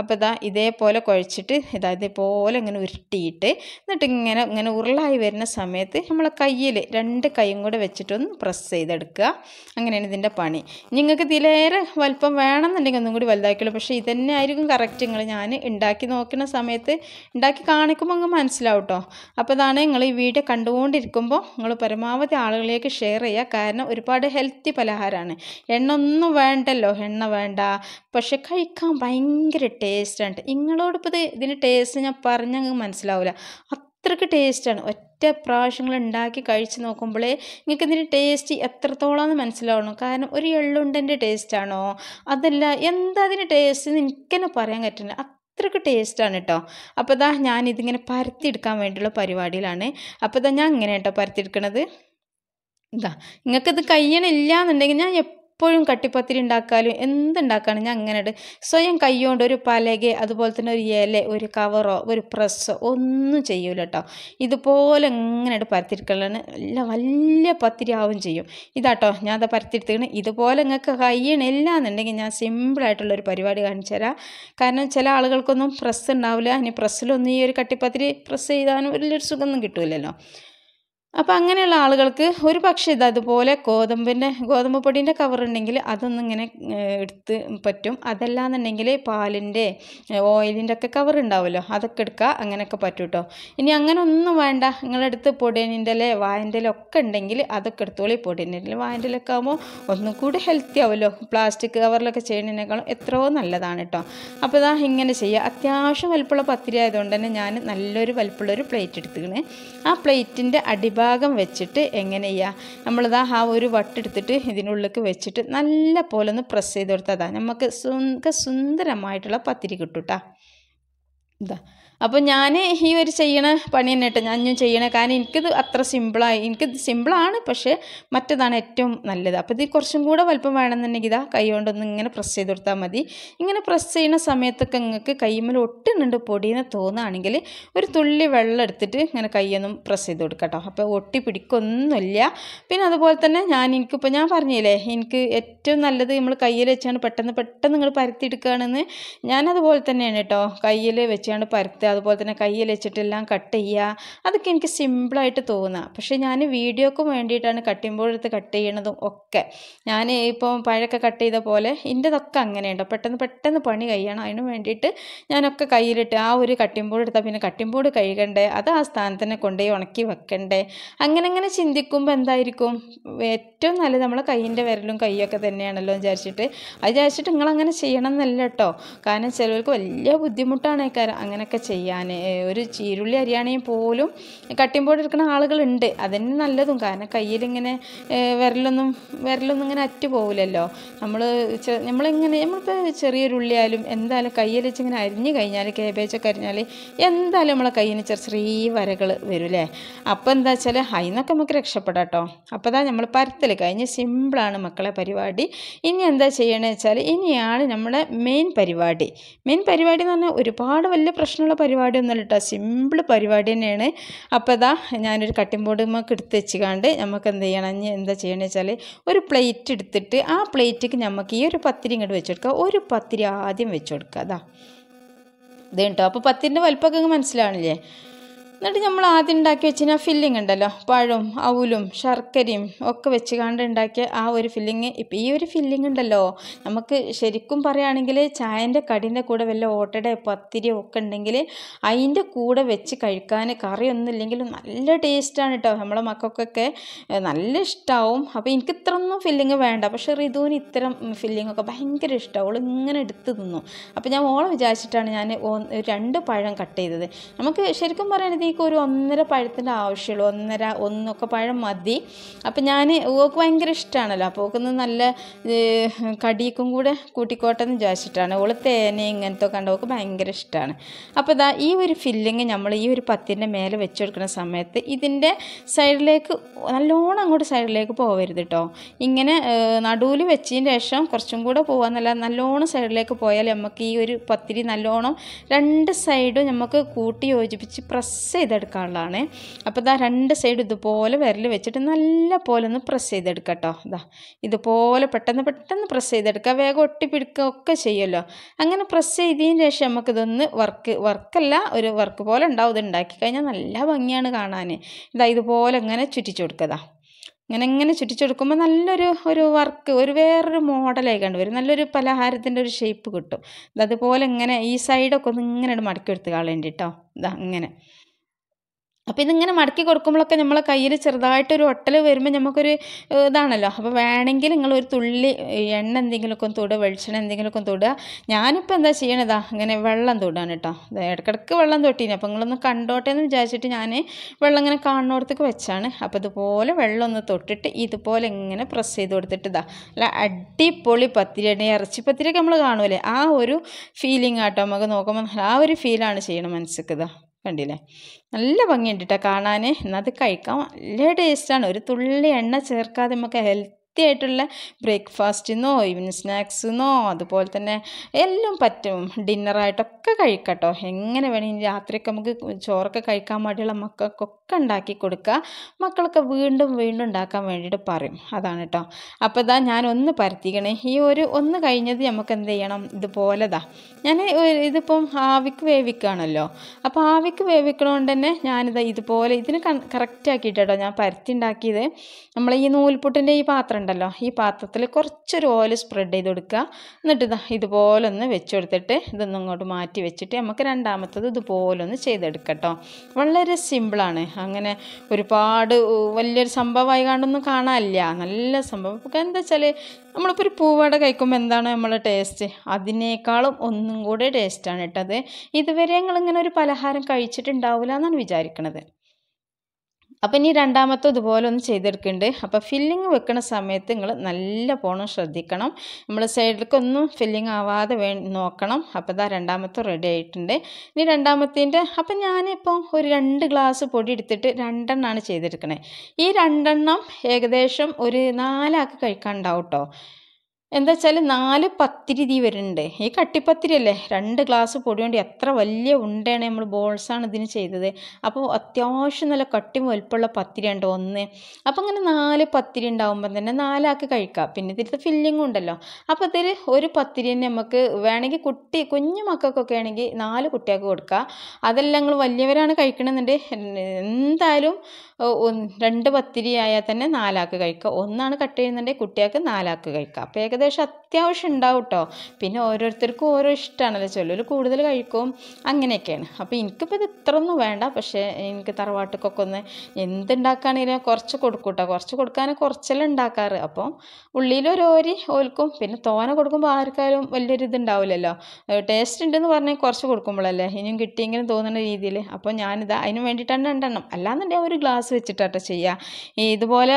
അപ്പോൾ ഇതാ ഇതേപോലെ കുഴച്ചിട്ട് ഇതാ ഇതേപോലെ ഇങ്ങനെ ഉരുട്ടിയിട്ട് എന്നിട്ട് ഇങ്ങനെ ഇങ്ങനെ ഉരുളായി വരുന്ന സമയത്ത് നമ്മളെ കയ്യിൽ രണ്ട് കൈയും കൂടെ വെച്ചിട്ടൊന്ന് പ്രസ് ചെയ്തെടുക്കുക അങ്ങനെയാണ് ഇതിൻ്റെ പണി നിങ്ങൾക്ക് ഇതിലേറെ വലിപ്പം വേണമെന്നുണ്ടെങ്കിൽ ഒന്നും കൂടി വലുതാക്കിയുള്ളൂ പക്ഷേ ഇതന്നെ ആയിരിക്കും കറക്റ്റ് നിങ്ങൾ ഞാൻ ഉണ്ടാക്കി നോക്കുന്ന സമയത്ത് ഉണ്ടാക്കി കാണിക്കുമ്പോൾ അങ്ങ് മനസ്സിലാവും കേട്ടോ അപ്പോൾ അതാണ് നിങ്ങൾ ഈ വീഡിയോ കണ്ടുകൊണ്ടിരിക്കുമ്പോൾ നിങ്ങൾ പരമാവധി ആളുകളിലേക്ക് ഷെയർ ചെയ്യുക കാരണം ഒരുപാട് ഹെൽത്തി പലഹാരമാണ് എണ്ണ ഒന്നും വേണ്ടല്ലോ എണ്ണ വേണ്ട പക്ഷെ കഴി കഴിക്കാൻ ഭയങ്കര ടേസ്റ്റാണ് നിങ്ങളോടൊപ്പം ഇത് ഇതിൻ്റെ ടേസ്റ്റ് ഞാൻ പറഞ്ഞങ്ങ് മനസ്സിലാവില്ല അത്രയ്ക്ക് ടേസ്റ്റാണ് ഒറ്റ പ്രാവശ്യങ്ങൾ ഉണ്ടാക്കി കഴിച്ച് നോക്കുമ്പോഴേ നിങ്ങൾക്ക് ഇതിൻ്റെ ടേസ്റ്റ് എത്രത്തോളം മനസ്സിലാവണം കാരണം ഒരു എള്ളുണ്ടൻ്റെ ടേസ്റ്റാണോ അതല്ല എന്താ അതിൻ്റെ ടേസ്റ്റ് എന്ന് എനിക്കെന്നെ പറയാൻ പറ്റില്ല അത്രയ്ക്ക് ടേസ്റ്റാണ് കേട്ടോ അപ്പോൾ ഇതാ ഞാനിതിങ്ങനെ പരത്തിയെടുക്കാൻ വേണ്ടിയുള്ള പരിപാടിയിലാണ് അപ്പോൾ ഇതാ ഞാൻ ഇങ്ങനെ കേട്ടോ പരത്തിയെടുക്കണത് ഇതാ നിങ്ങൾക്കത് കഴിയണില്ല എന്നുണ്ടെങ്കിൽ ഞാൻ എപ്പോഴും കട്ടിപ്പത്തിരി ഉണ്ടാക്കാലും എന്തുണ്ടാക്കാനും ഞാൻ അങ്ങനെ സ്വയം കൈകൊണ്ട് ഒരു പലക അതുപോലെ തന്നെ ഒരു ഇല ഒരു കവറോ ഒരു പ്രസ്സോ ഒന്നും ചെയ്യൂല കേട്ടോ ഇതുപോലെ ഇങ്ങനെ പരത്തിരിക്കലാണ് നല്ല വലിയ പത്തിരി ചെയ്യും ഇതാട്ടോ ഞാൻ അത് പരത്തിരുത്തിക്കണ് ഇതുപോലെ നിങ്ങൾക്ക് കയ്യണില്ല എന്നുണ്ടെങ്കിൽ ഞാൻ സിമ്പിളായിട്ടുള്ളൊരു പരിപാടി കാണിച്ചു തരാം കാരണം ചില ആളുകൾക്കൊന്നും പ്രസ് ഉണ്ടാവില്ല ഇനി പ്രസ്സിലൊന്നും ഈ ഒരു കട്ടിപ്പത്തിരി പ്രസ് ചെയ്താലും വലിയൊരു സുഖമൊന്നും കിട്ടില്ലല്ലോ അപ്പോൾ അങ്ങനെയുള്ള ആളുകൾക്ക് ഒരു പക്ഷേ ഇത് അതുപോലെ ഗോതമ്പിൻ്റെ ഗോതമ്പ് പൊടിൻ്റെ കവറുണ്ടെങ്കിൽ അതൊന്നും ഇങ്ങനെ എടുത്ത് പറ്റും എന്നുണ്ടെങ്കിൽ പാലിൻ്റെ ഓയിലിൻ്റെ ഒക്കെ കവർ ഉണ്ടാവുമല്ലോ അതൊക്കെ എടുക്കുക അങ്ങനെയൊക്കെ പറ്റും കേട്ടോ ഇനി അങ്ങനെ ഒന്നും വേണ്ട നിങ്ങളെടുത്ത് പൊടിയനിൻ്റെ ഇല വായൻ്റെ ഒക്കെ ഉണ്ടെങ്കിൽ അതൊക്കെ എടുത്തോളി പൊടിയൻ്റെ വായൻ്റെ ഒക്കെ ആകുമ്പോൾ ഒന്നും കൂടി ഹെൽത്തി ആവുമല്ലോ പ്ലാസ്റ്റിക് കവറിലൊക്കെ ചെയ്യുന്നതിനേക്കാളും എത്രയോ നല്ലതാണ് കേട്ടോ അപ്പോൾ ഇതാ ഇങ്ങനെ ചെയ്യുക അത്യാവശ്യം വലുപ്പമുള്ള പത്തിരി ആയതുകൊണ്ട് തന്നെ ഞാൻ നല്ലൊരു വലുപ്പമുള്ളൊരു പ്ലേറ്റ് എടുത്തിരുന്നു ആ പ്ലേറ്റിൻ്റെ അടിഭാഗം ഭാഗം വെച്ചിട്ട് എങ്ങനെ ചെയ്യുക നമ്മളിതാ ആ ഒരു വട്ടെടുത്തിട്ട് ഇതിനുള്ളിലേക്ക് വെച്ചിട്ട് നല്ല പോലെ ഒന്ന് പ്രസ് ചെയ്ത് കൊടുത്താൽ നമുക്ക് സുന്ദരമായിട്ടുള്ള പത്തിരി കിട്ടും കേട്ടോ ഇതാ അപ്പോൾ ഞാൻ ഈ ഒരു ചെയ്യണ പണി തന്നെ കേട്ടോ ഞാൻ ചെയ്യണ കാരണം എനിക്കിത് അത്ര സിമ്പിളായി എനിക്കിത് സിമ്പിളാണ് പക്ഷേ മറ്റതാണ് ഏറ്റവും നല്ലത് അപ്പോൾ ഇത് കുറച്ചും കൂടെ വലുപ്പം വേണമെന്നുണ്ടെങ്കിൽ ഇതാ കൈ കൊണ്ടൊന്ന് ഇങ്ങനെ പ്രസ് ചെയ്ത് കൊടുത്താൽ മതി ഇങ്ങനെ പ്രസ് ചെയ്യുന്ന സമയത്തൊക്കെ നിങ്ങൾക്ക് കൈമ്മൽ ഒട്ടുന്നുണ്ട് പൊടിയെന്ന് തോന്നുകയാണെങ്കിൽ ഒരു തുള്ളി വെള്ളം എടുത്തിട്ട് ഇങ്ങനെ കൈയൊന്നും പ്രസ് ചെയ്ത് കൊടുക്കട്ടോ അപ്പോൾ ഒട്ടി പിടിക്കൊന്നുമില്ല പിന്നെ അതുപോലെ തന്നെ ഞാൻ എനിക്കിപ്പോൾ ഞാൻ പറഞ്ഞില്ലേ എനിക്ക് ഏറ്റവും നല്ലത് നമ്മൾ കയ്യിൽ വെച്ചാണ് പെട്ടെന്ന് പെട്ടെന്ന് നിങ്ങൾ പരത്തി എടുക്കുകയാണെന്ന് ഞാനതുപോലെ തന്നെയാണ് കേട്ടോ കയ്യിൽ വെച്ചാണ് പരത്തുക അതുപോലെ തന്നെ കയ്യിൽ വെച്ചിട്ടെല്ലാം കട്ട് ചെയ്യുക അതൊക്കെ എനിക്ക് സിമ്പിളായിട്ട് തോന്നുക പക്ഷേ ഞാൻ വീഡിയോക്ക് വേണ്ടിയിട്ടാണ് കട്ടിമ്പോഴെടുത്ത് കട്ട് ചെയ്യണതും ഒക്കെ ഞാൻ ഇപ്പോൾ പഴയൊക്കെ കട്ട് ചെയ്ത പോലെ ഇൻ്റെതൊക്കെ അങ്ങനെയുണ്ടോ പെട്ടെന്ന് പെട്ടെന്ന് പണി കഴിയണം അതിന് വേണ്ടിയിട്ട് ഞാനൊക്കെ കയ്യിലിട്ട് ആ ഒരു ബോർഡ് എടുത്താൽ പിന്നെ ബോർഡ് കഴുകണ്ടേ അത് ആ തന്നെ കൊണ്ടുപോയി ഉണക്കി വെക്കണ്ടേ അങ്ങനെ അങ്ങനെ ചിന്തിക്കുമ്പോൾ എന്തായിരിക്കും ഏറ്റവും നല്ലത് നമ്മളെ കയ്യിൻ്റെ വിരലും കൈയൊക്കെ തന്നെയാണല്ലോ വിചാരിച്ചിട്ട് അത് വിചാരിച്ചിട്ട് നിങ്ങളങ്ങനെ ചെയ്യണം എന്നല്ല കേട്ടോ കാരണം ചിലവർക്ക് വലിയ ബുദ്ധിമുട്ടാണ് കാര്യം അങ്ങനെയൊക്കെ ചെയ്യുക ചെയ്യാൻ ഒരു ചീരുള്ളി അരിയാണെങ്കിൽ പോലും കട്ടിംഗ് എടുക്കുന്ന ആളുകളുണ്ട് അതിന് നല്ലതും കാരണം കയ്യിലിങ്ങനെ വിരലൊന്നും വിരലൊന്നും ഇങ്ങനെ അറ്റ് പോകില്ലല്ലോ നമ്മൾ നമ്മളിങ്ങനെ നമ്മളിപ്പോൾ ചെറിയൊരു ഉള്ളിയായാലും എന്തായാലും കയ്യിൽ വെച്ച് ഇങ്ങനെ അരിഞ്ഞു കഴിഞ്ഞാൽ ഒക്കെ അരിഞ്ഞാൽ എന്തായാലും നമ്മളെ കയ്യിന് ചെറിയ ചെറിയ വരകൾ വരും അല്ലേ അപ്പോൾ എന്താ വെച്ചാൽ അതിനൊക്കെ നമുക്ക് രക്ഷപ്പെടാട്ടോ അപ്പോൾ അതാ നമ്മൾ പരത്തൽ കഴിഞ്ഞ് സിമ്പിളാണ് മക്കളെ പരിപാടി ഇനി എന്താ ചെയ്യണമെന്ന് വെച്ചാൽ ഇനിയാണ് നമ്മുടെ മെയിൻ പരിപാടി മെയിൻ പരിപാടി എന്ന് പറഞ്ഞാൽ ഒരുപാട് വലിയ പ്രശ്നമുള്ള പരിപാടിയൊന്നുമല്ല കേട്ടോ സിമ്പിൾ പരിപാടി തന്നെയാണ് അപ്പോൾ ഇതാ ഞാനൊരു കട്ടിംഗ് ബോർഡ് നമുക്ക് എടുത്ത് വെച്ചുകൊണ്ട് നമുക്ക് എന്ത് ചെയ്യണം എന്താ ചെയ്യണമെന്ന് വെച്ചാൽ ഒരു പ്ലേറ്റ് എടുത്തിട്ട് ആ പ്ലേറ്റിക്ക് നമുക്ക് ഈ ഒരു പത്തിരി ഇങ്ങോട്ട് വെച്ച് കൊടുക്കുക ഒരു പത്തിരി ആദ്യം വെച്ച് കൊടുക്കുക അതാ കേട്ടോ അപ്പോൾ പത്തിൻ്റെ വലിപ്പമൊക്കെ മനസ്സിലാണില്ലേ എന്നിട്ട് നമ്മൾ ആദ്യം ഉണ്ടാക്കി വെച്ചിന് ആ ഫില്ലിംഗ് ഉണ്ടല്ലോ പഴവും അവലും ശർക്കരയും ഒക്കെ വെച്ച് കണ്ട് ഉണ്ടാക്കിയ ആ ഒരു ഫില്ലിങ് ഇപ്പം ഈ ഒരു ഫില്ലിംഗ് ഉണ്ടല്ലോ നമുക്ക് ശരിക്കും പറയുകയാണെങ്കിൽ ചായൻ്റെ കടിൻ്റെ കൂടെ വല്ല ഓട്ടയുടെ പത്തിരി ഒക്കെ ഉണ്ടെങ്കിൽ അതിൻ്റെ കൂടെ വെച്ച് കഴിക്കാൻ കറിയൊന്നും ഇല്ലെങ്കിലും നല്ല ടേസ്റ്റാണ് കേട്ടോ നമ്മളെ മക്കൾക്കൊക്കെ നല്ല ഇഷ്ടമാവും അപ്പോൾ എനിക്ക് ഇത്രയൊന്നും ഫില്ലിങ് വേണ്ട പക്ഷേ റിതുവിന് ഇത്തരം ഫില്ലിംഗ് ഒക്കെ ഭയങ്കര ഇഷ്ടമാണ് അവൾ ഇങ്ങനെ എടുത്ത് തിന്നു അപ്പോൾ ഞാൻ ഓളെ വിചാരിച്ചിട്ടാണ് ഞാൻ രണ്ട് പഴം കട്ട് ചെയ്തത് നമുക്ക് ശരിക്കും പറയുകയാണെങ്കിൽ എനിക്ക് ഒരു ഒന്നര പഴത്തിൻ്റെ ആവശ്യമുള്ളൂ ഒന്നര ഒന്നൊക്കെ പഴം മതി അപ്പം ഞാൻ ഓക്ക് ഭയങ്കര ഇഷ്ടമാണല്ലോ അപ്പോൾ ഓക്കൊന്ന് നല്ല കടിക്കും കൂടെ എന്ന് വിചാരിച്ചിട്ടാണ് ഓൾ തേനെ ഇങ്ങനത്തെ കണ്ട ഓക്ക് ഭയങ്കര ഇഷ്ടമാണ് അപ്പോൾ ഇതാ ഈ ഒരു ഫില്ലിങ് നമ്മൾ ഈ ഒരു പത്തിൻ്റെ മേലെ വെച്ചെടുക്കുന്ന കൊടുക്കുന്ന സമയത്ത് ഇതിൻ്റെ സൈഡിലേക്ക് നല്ലോണം അങ്ങോട്ട് സൈഡിലേക്ക് പോകരുത് കേട്ടോ ഇങ്ങനെ നടുവിൽ വെച്ചതിന് ശേഷം കുറച്ചും കൂടെ പോകാമെന്നല്ല നല്ലോണം സൈഡിലേക്ക് പോയാൽ നമുക്ക് ഈ ഒരു പത്തിരി നല്ലോണം രണ്ട് സൈഡും നമുക്ക് കൂട്ടി യോജിപ്പിച്ച് പ്രസ് ചെയ്തെടുക്കാനുള്ളതാണ് അപ്പോൾ ഇതാ രണ്ട് സൈഡ് ഇതുപോലെ വിരൽ വെച്ചിട്ട് നല്ല പോലെ ഒന്ന് പ്രസ് ചെയ്തെടുക്കുക കേട്ടോ ഇതാ ഇതുപോലെ പെട്ടെന്ന് പെട്ടെന്ന് പ്രസ് ചെയ്തെടുക്കുക വേഗം ഒട്ടിപ്പിടിക്കുക ഒക്കെ ചെയ്യുമല്ലോ അങ്ങനെ പ്രസ് ചെയ്തതിന് ശേഷം നമുക്കിതൊന്ന് വർക്ക് വർക്കല്ല ഒരു വർക്ക് പോലെ ഉണ്ടാവും ഇത് ഉണ്ടാക്കി കഴിഞ്ഞാൽ നല്ല ഭംഗിയാണ് കാണാൻ ഇതാ ഇതുപോലെ ഇങ്ങനെ ചുറ്റിച്ചു കൊടുക്കുക ഇങ്ങനെ ഇങ്ങനെ കൊടുക്കുമ്പോൾ നല്ലൊരു ഒരു വർക്ക് ഒരു വേറൊരു മോഡലായി കണ്ടുവരും നല്ലൊരു പലഹാരത്തിൻ്റെ ഒരു ഷേപ്പ് കിട്ടും അതുപോലെ ഇങ്ങനെ ഈ സൈഡൊക്കെ ഒന്ന് ഇങ്ങനെ മടക്കി എടുത്ത് കളയേണ്ടി കേട്ടോ ഇതാ ഇങ്ങനെ അപ്പോൾ ഇതിങ്ങനെ മടക്കി കൊടുക്കുമ്പോഴൊക്കെ നമ്മളെ കയ്യിൽ ചെറുതായിട്ടൊരു ഒട്ടൽ വരുമ്പോൾ നമുക്കൊരു ഇതാണല്ലോ അപ്പോൾ വേണമെങ്കിൽ നിങ്ങൾ ഒരു തുള്ളി എണ്ണ എന്തെങ്കിലുമൊക്കെ ഒന്ന് തൊടുക വെളിച്ചെണ്ണ എന്തെങ്കിലുമൊക്കെ തൊടുക ഞാനിപ്പോൾ എന്താ ചെയ്യണതാ അങ്ങനെ വെള്ളം തൊടുകയാണ് കേട്ടോ ഇടയ്ക്കിടയ്ക്ക് വെള്ളം തൊട്ടീന് അപ്പോൾ നിങ്ങളൊന്ന് കണ്ടോട്ടെ എന്ന് വിചാരിച്ചിട്ട് ഞാൻ വെള്ളം ഇങ്ങനെ കാണുന്നിടത്തേക്ക് വെച്ചാണ് അപ്പോൾ ഇതുപോലെ വെള്ളം ഒന്ന് തൊട്ടിട്ട് ഇതുപോലെ ഇങ്ങനെ പ്രസ് ചെയ്ത് കൊടുത്തിട്ട് ഇതാ അല്ല അടിപൊളി പത്തിരിയാണ് ഇറച്ചി പത്തിരിയൊക്കെ നമ്മൾ കാണൂലേ ആ ഒരു ഫീലിംഗ് ആട്ടോ നമുക്ക് നോക്കുമ്പോൾ ആ ഒരു ഫീലാണ് ചെയ്യണം മനസ്സിക്ക് കണ്ടില്ലേ നല്ല ഭംഗിയുണ്ട് കേട്ടോ കാണാൻ എന്നാൽ അത് കഴിക്കാൻ നല്ല ടേസ്റ്റാണ് ഒരു തുള്ളി എണ്ണ ചേർക്കാതെ നമുക്ക് ഹെൽത്ത് ഹെൽത്തിയായിട്ടുള്ള എന്നോ ഈവനിങ് എന്നോ അതുപോലെ തന്നെ എല്ലാം പറ്റും ഡിന്നറായിട്ടൊക്കെ കഴിക്കട്ടോ എങ്ങനെ വേണമെങ്കിൽ രാത്രിയൊക്കെ നമുക്ക് ചോറൊക്കെ കഴിക്കാൻ വേണ്ടിയുള്ള മക്കൾക്കൊക്കെ ഉണ്ടാക്കി കൊടുക്കുക മക്കളൊക്കെ വീണ്ടും വീണ്ടും ഉണ്ടാക്കാൻ വേണ്ടിയിട്ട് പറയും അതാണ് കേട്ടോ അപ്പോൾ ഇതാ ഒന്ന് പരത്തിക്കണേ ഈ ഒരു ഒന്ന് കഴിഞ്ഞത് നമുക്ക് എന്ത് ചെയ്യണം ഇതുപോലെതാ ഞാൻ ഇതിപ്പം ആവിക്ക് വേവിക്കുകയാണല്ലോ അപ്പോൾ ആവിക്ക് വേവിക്കണോണ്ട് തന്നെ ഞാനിത് ഇതുപോലെ ഇതിന് കറക്റ്റ് ആക്കിയിട്ടോ ഞാൻ പരത്തി ഉണ്ടാക്കിയത് നമ്മൾ ഈ നൂൽപുട്ടിൻ്റെ ഈ പാത്രം ഉണ്ടല്ലോ ഈ പാത്രത്തിൽ കുറച്ചൊരു ഓയിൽ സ്പ്രെഡ് ചെയ്ത് കൊടുക്കുക എന്നിട്ട് ഇതാ ഇതുപോലെ ഒന്ന് വെച്ച് കൊടുത്തിട്ട് ഇതൊന്നും ഇങ്ങോട്ട് മാറ്റി വെച്ചിട്ട് നമുക്ക് രണ്ടാമത്തത് ഇതുപോലെ ഒന്ന് ചെയ്തെടുക്കട്ടോ വളരെ സിമ്പിളാണ് അങ്ങനെ ഒരുപാട് വലിയൊരു സംഭവമായി കണ്ടൊന്നും കാണാനില്ല നല്ല സംഭവം നമുക്ക് എന്താ വെച്ചാൽ നമ്മളിപ്പോൾ ഒരു പൂവട കഴിക്കുമ്പോൾ എന്താണ് നമ്മളെ ടേസ്റ്റ് അതിനേക്കാളും ഒന്നും കൂടെ ടേസ്റ്റാണ് കേട്ടത് ഇതുവരെ ഞങ്ങളിങ്ങനെ ഒരു പലഹാരം കഴിച്ചിട്ടുണ്ടാവില്ല എന്നാണ് വിചാരിക്കുന്നത് അപ്പോൾ ഇനി രണ്ടാമത്തെ ഇതുപോലെ ഒന്ന് ചെയ്തെടുക്കുന്നുണ്ട് അപ്പോൾ ഫില്ലിങ് വെക്കുന്ന സമയത്ത് നിങ്ങൾ നല്ല പോണം ശ്രദ്ധിക്കണം നമ്മൾ സൈഡിലേക്കൊന്നും ഫില്ലിങ് ആവാതെ വേ നോക്കണം അപ്പോൾ ഇതാ രണ്ടാമത്തെ റെഡി ആയിട്ടുണ്ട് ഇനി രണ്ടാമത്തേൻ്റെ അപ്പം ഞാനിപ്പോൾ ഒരു രണ്ട് ഗ്ലാസ് പൊടി എടുത്തിട്ട് രണ്ടെണ്ണമാണ് ചെയ്തെടുക്കണേ ഈ രണ്ടെണ്ണം ഏകദേശം ഒരു നാലാക്ക് കഴിക്കാൻ ഉണ്ടാവും കേട്ടോ എന്താ വെച്ചാൽ നാല് പത്തിരി ഇതി വരുന്നുണ്ട് ഈ കട്ടിപ്പത്തിരി അല്ലേ രണ്ട് ഗ്ലാസ് പൊടി കൊണ്ട് എത്ര വലിയ ഉണ്ടയാണ് നമ്മൾ ബോൾസാണ് ഇതിന് ചെയ്തത് അപ്പോൾ അത്യാവശ്യം നല്ല കട്ടി വലുപ്പമുള്ള പത്തിരി ഉണ്ട് ഒന്ന് അപ്പോൾ അങ്ങനെ നാല് പത്തിരി ഉണ്ടാകുമ്പം തന്നെ നാലാക്കി കഴിക്കാം പിന്നെ ഇതിലത്തെ ഫില്ലിങ്ങും ഉണ്ടല്ലോ അപ്പോൾ ഇതിൽ ഒരു പത്തിരി തന്നെ നമുക്ക് വേണമെങ്കിൽ കുട്ടി കുഞ്ഞു മക്കൾക്കൊക്കെ ആണെങ്കിൽ നാല് കുട്ടികൾക്ക് കൊടുക്കുക അതെല്ലാം നിങ്ങൾ വലിയവരാണ് കഴിക്കണമെന്നുണ്ട് എന്തായാലും രണ്ട് പത്തിരി ആയാൽ തന്നെ നാലാക്ക് കഴിക്കുക ഒന്നാണ് കട്ട് ചെയ്യുന്നുണ്ടെങ്കിൽ കുട്ടികൾക്ക് നാലാക്ക് കഴിക്കുക അപ്പോൾ ഏകദേശം അത്യാവശ്യം ഉണ്ടാവും കേട്ടോ പിന്നെ ഓരോരുത്തർക്കും ഓരോ ഇഷ്ടമാണല്ലോ ചിലർ കൂടുതൽ കഴിക്കും അങ്ങനെയൊക്കെയാണ് അപ്പോൾ എനിക്കിപ്പോൾ ഇത് ഇത്രയൊന്നും വേണ്ട പക്ഷേ എനിക്ക് തറവാട്ടുക്കൊക്കെ ഒന്ന് എന്തുണ്ടാക്കുകയാണെങ്കിലും കുറച്ച് കൊടുക്കും കേട്ടോ കുറച്ച് കൊടുക്കാനേ കുറച്ചെല്ലാം ഉണ്ടാക്കാറ് അപ്പോൾ ഉള്ളിയിലൊരോരി ഓൽക്കും പിന്നെ തോന കൊടുക്കുമ്പോൾ ആർക്കാരും വലിയൊരു ഇതുണ്ടാവില്ലല്ലോ ടേസ്റ്റ് ഉണ്ടെന്ന് പറഞ്ഞാൽ കുറച്ച് കൊടുക്കുമ്പോഴല്ലേ ഇനിയും കിട്ടിയെങ്കിലും തോന്നുന്ന രീതിയിൽ അപ്പോൾ ഞാനിത് അതിന് വേണ്ടിയിട്ടാണ് രണ്ടെണ്ണം അല്ലാന്നുണ്ടെങ്കിൽ ഒരു ഗ്ലാസ് ക്ലാസ് വെച്ചിട്ടാട്ട ചെയ്യുക ഇതുപോലെ